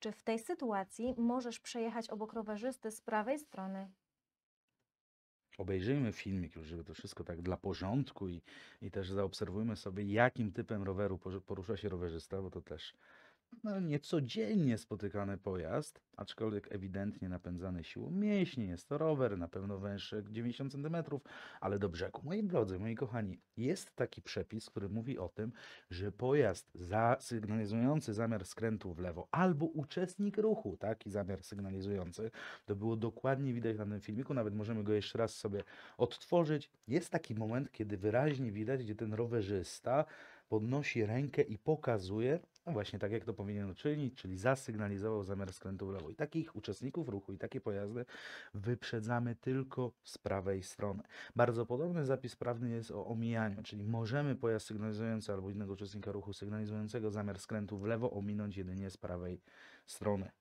Czy w tej sytuacji możesz przejechać obok rowerzysty z prawej strony? Obejrzyjmy filmik, już żeby to wszystko tak dla porządku i, i też zaobserwujmy sobie, jakim typem roweru porusza się rowerzysta, bo to też no, niecodziennie spotykany pojazd, aczkolwiek ewidentnie napędzany siłą mięśni. Jest to rower, na pewno węższy 90 cm, ale do brzegu. Moi drodzy, moi kochani, jest taki przepis, który mówi o tym, że pojazd sygnalizujący zamiar skrętu w lewo albo uczestnik ruchu, taki zamiar sygnalizujący, to było dokładnie widać na tym filmiku, nawet możemy go jeszcze raz sobie odtworzyć. Jest taki moment, kiedy wyraźnie widać, gdzie ten rowerzysta podnosi rękę i pokazuje, no właśnie tak jak to powinien czynić, czyli zasygnalizował zamiar skrętu w lewo. I takich uczestników ruchu i takie pojazdy wyprzedzamy tylko z prawej strony. Bardzo podobny zapis prawny jest o omijaniu, czyli możemy pojazd sygnalizujący albo innego uczestnika ruchu sygnalizującego zamiar skrętu w lewo ominąć jedynie z prawej strony.